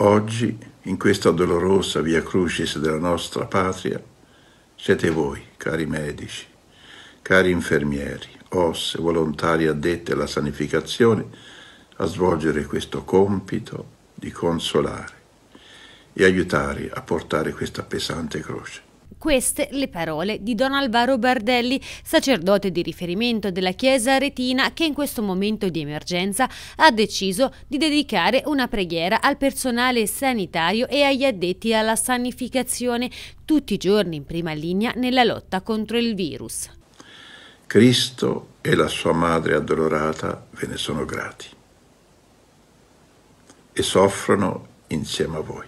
Oggi, in questa dolorosa via crucis della nostra patria, siete voi, cari medici, cari infermieri, os e volontari addetti alla sanificazione, a svolgere questo compito di consolare e aiutare a portare questa pesante croce queste le parole di Don Alvaro Bardelli, sacerdote di riferimento della Chiesa Retina, che in questo momento di emergenza ha deciso di dedicare una preghiera al personale sanitario e agli addetti alla sanificazione tutti i giorni in prima linea nella lotta contro il virus. Cristo e la sua madre addolorata ve ne sono grati e soffrono insieme a voi.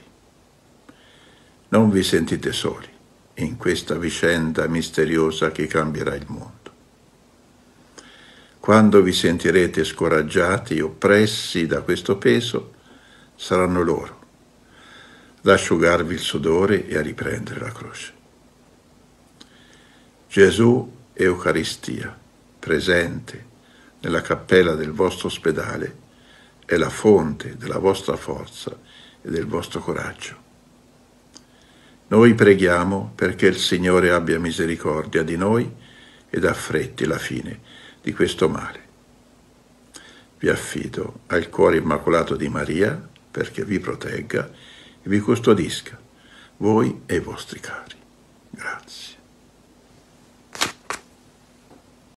Non vi sentite soli in questa vicenda misteriosa che cambierà il mondo. Quando vi sentirete scoraggiati, oppressi da questo peso, saranno loro ad asciugarvi il sudore e a riprendere la croce. Gesù Eucaristia, presente nella cappella del vostro ospedale, è la fonte della vostra forza e del vostro coraggio. Noi preghiamo perché il Signore abbia misericordia di noi ed affretti la fine di questo male. Vi affido al cuore immacolato di Maria perché vi protegga e vi custodisca, voi e i vostri cari. Grazie.